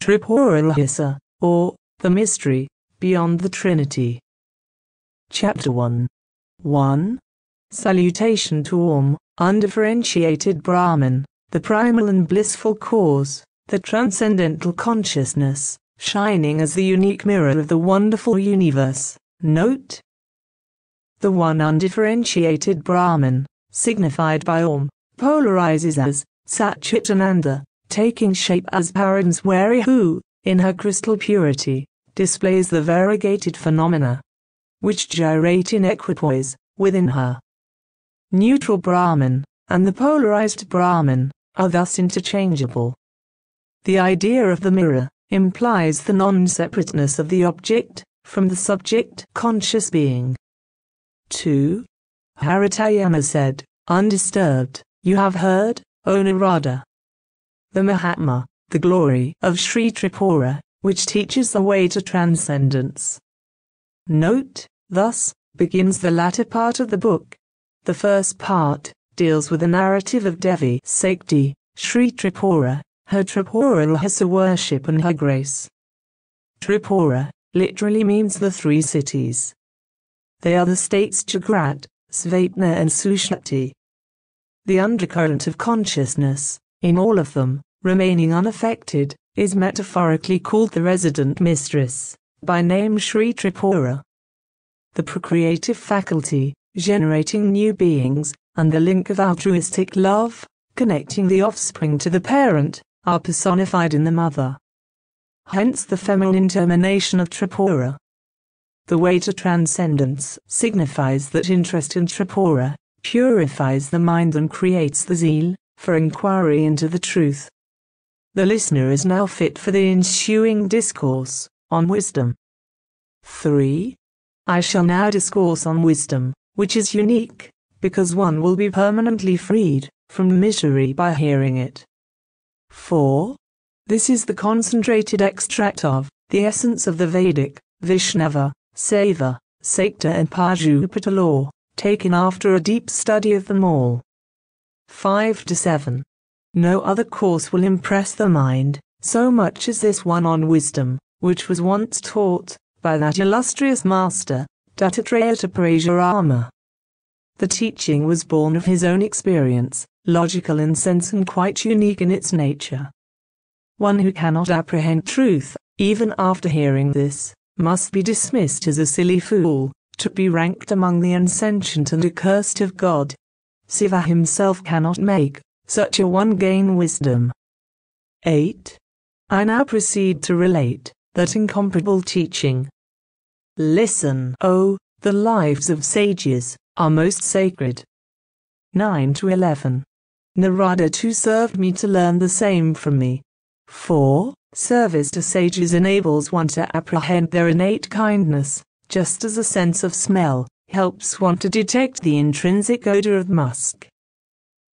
Tripural Hissa, or The Mystery Beyond the Trinity. Chapter 1 1. Salutation to Om, undifferentiated Brahman, the primal and blissful cause, the transcendental consciousness, shining as the unique mirror of the wonderful universe. Note The one undifferentiated Brahman, signified by Om, polarizes as Satchitananda taking shape as Parin's where who, in her crystal purity, displays the variegated phenomena which gyrate in equipoise within her. Neutral Brahman and the polarized Brahman are thus interchangeable. The idea of the mirror implies the non-separateness of the object from the subject conscious being. 2. Haritayana said, undisturbed, you have heard, O Narada, the Mahatma, the glory of Sri Tripura, which teaches the way to transcendence. Note, thus, begins the latter part of the book. The first part deals with the narrative of Devi Sakti, Sri Tripura, her Tripura Lhasa worship and her grace. Tripura literally means the three cities. They are the states Jagrat, Svetna and Sushupti. The undercurrent of consciousness in all of them, remaining unaffected, is metaphorically called the resident mistress, by name Sri Tripura. The procreative faculty, generating new beings, and the link of altruistic love, connecting the offspring to the parent, are personified in the mother. Hence the feminine termination of Tripura. The way to transcendence signifies that interest in Tripura purifies the mind and creates the zeal, for inquiry into the truth. The listener is now fit for the ensuing discourse on wisdom. 3. I shall now discourse on wisdom, which is unique, because one will be permanently freed from misery by hearing it. 4. This is the concentrated extract of the essence of the Vedic, Vishnava, Seva, Sakti, and Pajupita law, taken after a deep study of them all. 5 to 7. No other course will impress the mind so much as this one on wisdom, which was once taught by that illustrious master, Dattatreya Parashurama. The teaching was born of his own experience, logical in sense and quite unique in its nature. One who cannot apprehend truth, even after hearing this, must be dismissed as a silly fool, to be ranked among the unsentient and accursed of God. Siva himself cannot make such a one-gain wisdom. 8. I now proceed to relate that incomparable teaching. Listen, oh, the lives of sages are most sacred. 9 to 11. Narada too served me to learn the same from me. 4. Service to sages enables one to apprehend their innate kindness, just as a sense of smell helps one to detect the intrinsic odor of musk.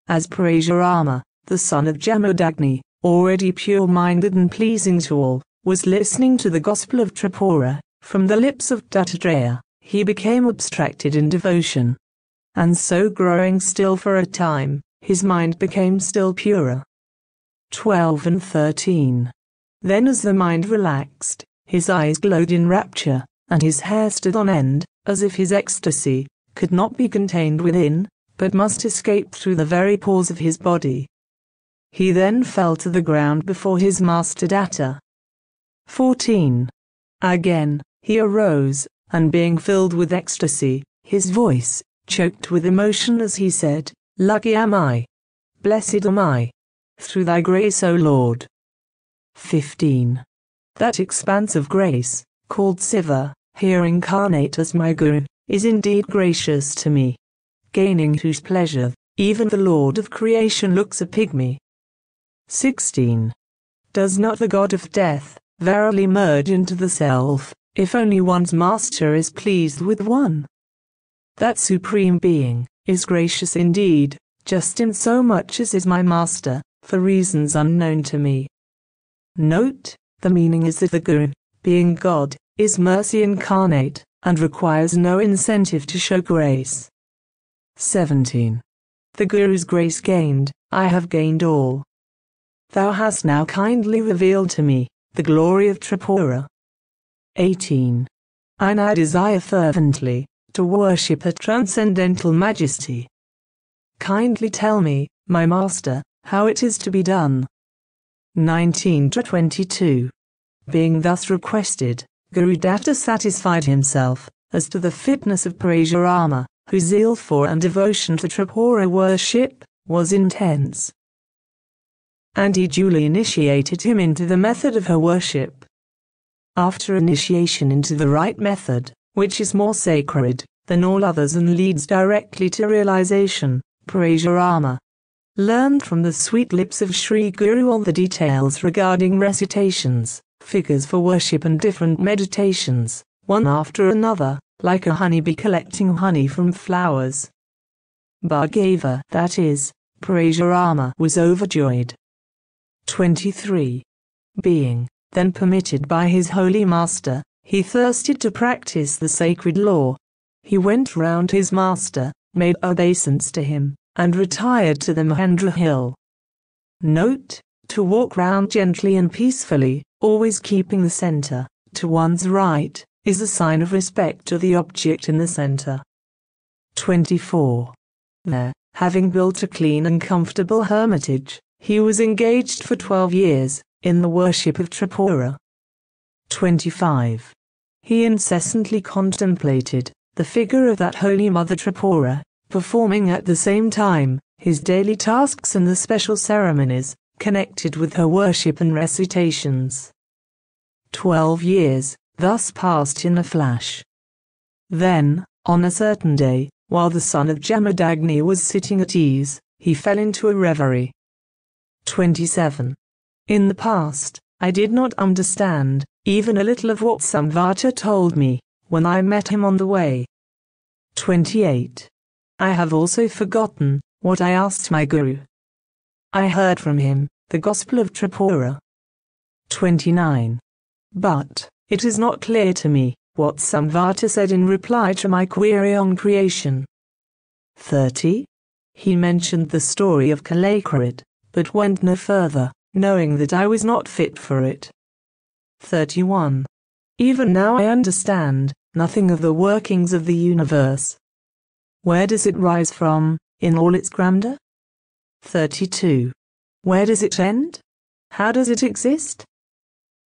As Prajarama, the son of Jamodagni, already pure-minded and pleasing to all, was listening to the gospel of Tripura, from the lips of Dattatreya, he became abstracted in devotion. And so growing still for a time, his mind became still purer. 12 and 13. Then as the mind relaxed, his eyes glowed in rapture, and his hair stood on end, as if his ecstasy could not be contained within, but must escape through the very pores of his body. He then fell to the ground before his master Datta. 14. Again, he arose, and being filled with ecstasy, his voice, choked with emotion as he said, Lucky am I. Blessed am I. Through thy grace, O Lord. 15. That expanse of grace, called Siva, here incarnate as my Guru, is indeed gracious to me. Gaining whose pleasure, even the Lord of creation looks a pygmy. 16. Does not the God of death verily merge into the self, if only one's master is pleased with one? That Supreme Being is gracious indeed, just in so much as is my master, for reasons unknown to me. Note, the meaning is that the Guru, being God, is mercy incarnate, and requires no incentive to show grace. 17. The Guru's grace gained, I have gained all. Thou hast now kindly revealed to me the glory of Tripura. 18. I now desire fervently to worship a transcendental majesty. Kindly tell me, my master, how it is to be done. 19 to 22. Being thus requested, Garudatta satisfied himself as to the fitness of Parashurama, whose zeal for and devotion to Tripura worship was intense. And he duly initiated him into the method of her worship. After initiation into the right method, which is more sacred than all others and leads directly to realization, Parashurama learned from the sweet lips of Sri Guru all the details regarding recitations figures for worship and different meditations, one after another, like a honeybee collecting honey from flowers. Bhargava, that is, Parashurama was overjoyed. 23. Being, then permitted by his holy master, he thirsted to practice the sacred law. He went round his master, made obeisance to him, and retired to the Mahendra hill. Note, to walk round gently and peacefully, always keeping the center, to one's right, is a sign of respect to the object in the center. 24. There, having built a clean and comfortable hermitage, he was engaged for 12 years, in the worship of Tripura. 25. He incessantly contemplated, the figure of that Holy Mother Tripura, performing at the same time, his daily tasks and the special ceremonies, connected with her worship and recitations. Twelve years thus passed in a flash. Then, on a certain day, while the son of Jamadagni was sitting at ease, he fell into a reverie. 27. In the past, I did not understand, even a little of what Samvata told me, when I met him on the way. 28. I have also forgotten, what I asked my Guru, I heard from him, the Gospel of Tripura. 29. But, it is not clear to me, what Samvata said in reply to my query on creation. 30. He mentioned the story of Kalakrit, but went no further, knowing that I was not fit for it. 31. Even now I understand nothing of the workings of the universe. Where does it rise from, in all its grandeur? 32. Where does it end? How does it exist?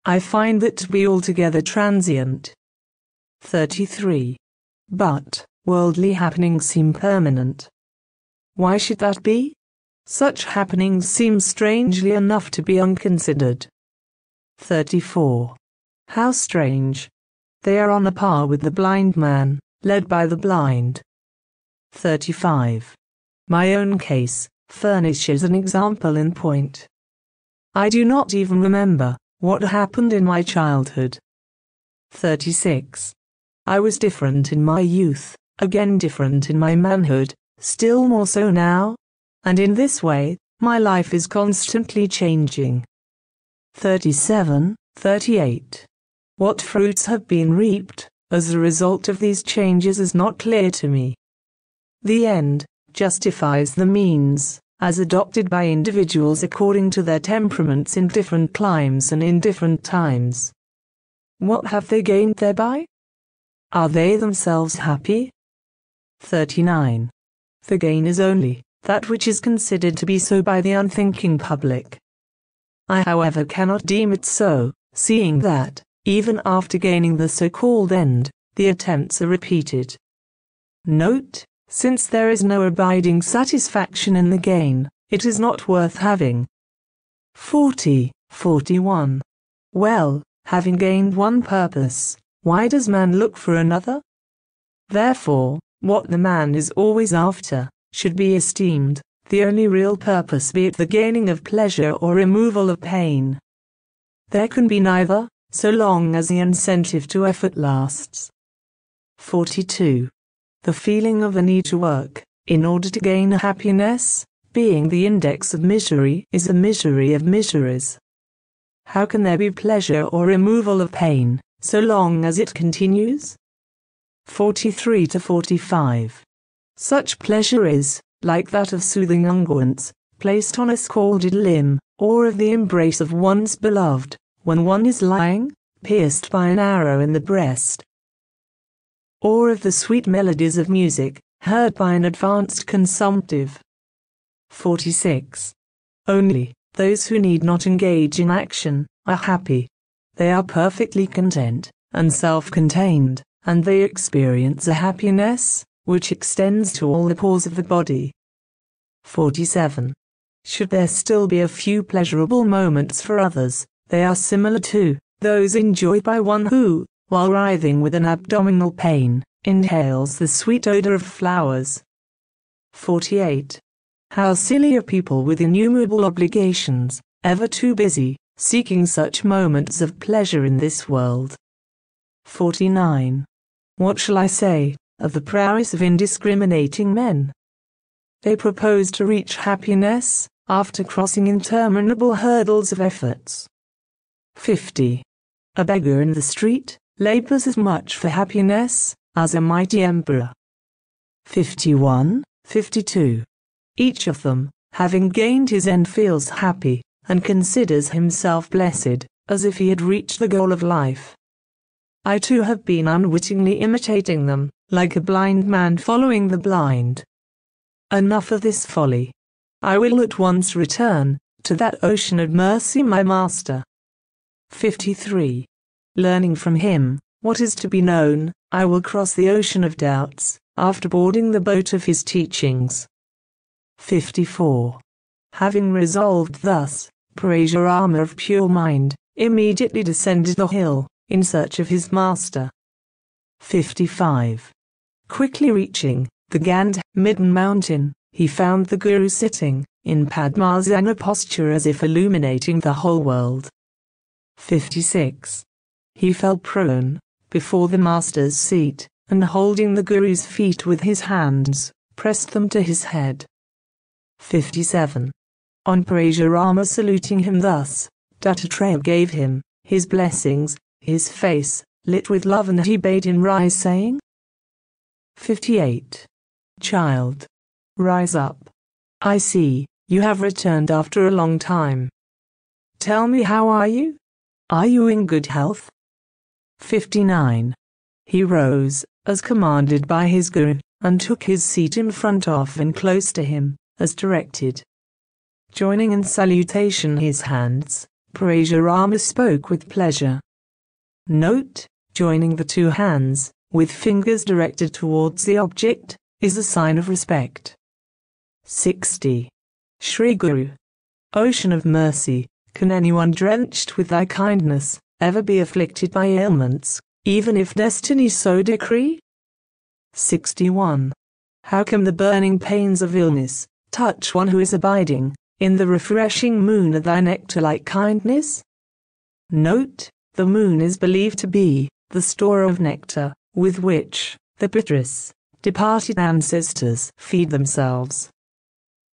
I find that to be altogether transient. 33. But, worldly happenings seem permanent. Why should that be? Such happenings seem strangely enough to be unconsidered. 34. How strange. They are on a par with the blind man, led by the blind. 35. My own case, furnishes an example in point. I do not even remember what happened in my childhood. 36. I was different in my youth, again different in my manhood, still more so now, and in this way, my life is constantly changing. 37, 38. What fruits have been reaped as a result of these changes is not clear to me. The end justifies the means, as adopted by individuals according to their temperaments in different climes and in different times. What have they gained thereby? Are they themselves happy? 39. The gain is only that which is considered to be so by the unthinking public. I, however, cannot deem it so, seeing that, even after gaining the so called end, the attempts are repeated. Note, since there is no abiding satisfaction in the gain, it is not worth having. 40. 41. Well, having gained one purpose, why does man look for another? Therefore, what the man is always after, should be esteemed, the only real purpose be it the gaining of pleasure or removal of pain. There can be neither, so long as the incentive to effort lasts. 42 the feeling of a need to work, in order to gain happiness, being the index of misery is a misery of miseries. How can there be pleasure or removal of pain, so long as it continues? 43 to 45. Such pleasure is, like that of soothing unguents, placed on a scalded limb, or of the embrace of one's beloved, when one is lying, pierced by an arrow in the breast, or of the sweet melodies of music, heard by an advanced consumptive. 46. Only, those who need not engage in action, are happy. They are perfectly content, and self-contained, and they experience a happiness, which extends to all the pores of the body. 47. Should there still be a few pleasurable moments for others, they are similar to those enjoyed by one who, while writhing with an abdominal pain, inhales the sweet odor of flowers. 48. How silly are people with innumerable obligations, ever too busy, seeking such moments of pleasure in this world. 49. What shall I say, of the prowess of indiscriminating men? They propose to reach happiness, after crossing interminable hurdles of efforts. 50. A beggar in the street, labors as much for happiness as a mighty emperor. 51, 52. Each of them, having gained his end, feels happy and considers himself blessed, as if he had reached the goal of life. I too have been unwittingly imitating them, like a blind man following the blind. Enough of this folly. I will at once return to that ocean of mercy, my master. 53 learning from him what is to be known, I will cross the ocean of doubts after boarding the boat of his teachings. 54. Having resolved thus, Parashurama of pure mind immediately descended the hill in search of his master. 55. Quickly reaching the Gand Midden mountain, he found the Guru sitting in Padmasana posture as if illuminating the whole world. 56 he fell prone, before the master's seat, and holding the guru's feet with his hands, pressed them to his head. 57. On prajarama saluting him thus, Dattatreya gave him, his blessings, his face, lit with love and he bade him rise saying, 58. Child. Rise up. I see, you have returned after a long time. Tell me how are you? Are you in good health? 59. He rose, as commanded by his guru, and took his seat in front of and close to him, as directed. Joining in salutation his hands, Parashurama spoke with pleasure. Note, joining the two hands, with fingers directed towards the object, is a sign of respect. 60. Sri Guru, Ocean of Mercy, can anyone drenched with thy kindness, ever be afflicted by ailments, even if destiny so decree? 61. How can the burning pains of illness touch one who is abiding in the refreshing moon of thy nectar like kindness? Note, the moon is believed to be the store of nectar with which the Pitris, departed ancestors feed themselves.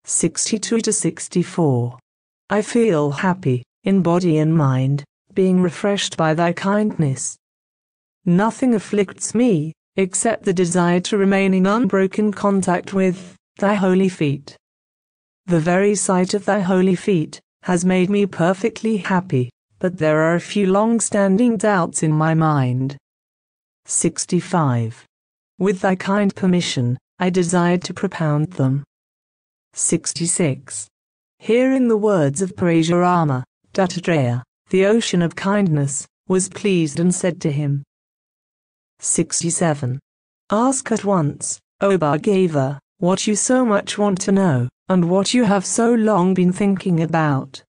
62 to 64. I feel happy in body and mind being refreshed by thy kindness. Nothing afflicts me, except the desire to remain in unbroken contact with thy holy feet. The very sight of thy holy feet has made me perfectly happy, but there are a few long standing doubts in my mind. 65. With thy kind permission, I desired to propound them. 66. Hearing the words of Parashurama, Dattatreya, the ocean of kindness, was pleased and said to him. 67. Ask at once, O Bhargava, what you so much want to know, and what you have so long been thinking about.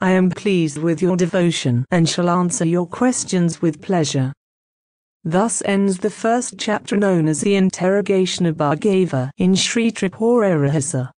I am pleased with your devotion and shall answer your questions with pleasure. Thus ends the first chapter known as the Interrogation of Bhargava in Sri Tripura Rahasa.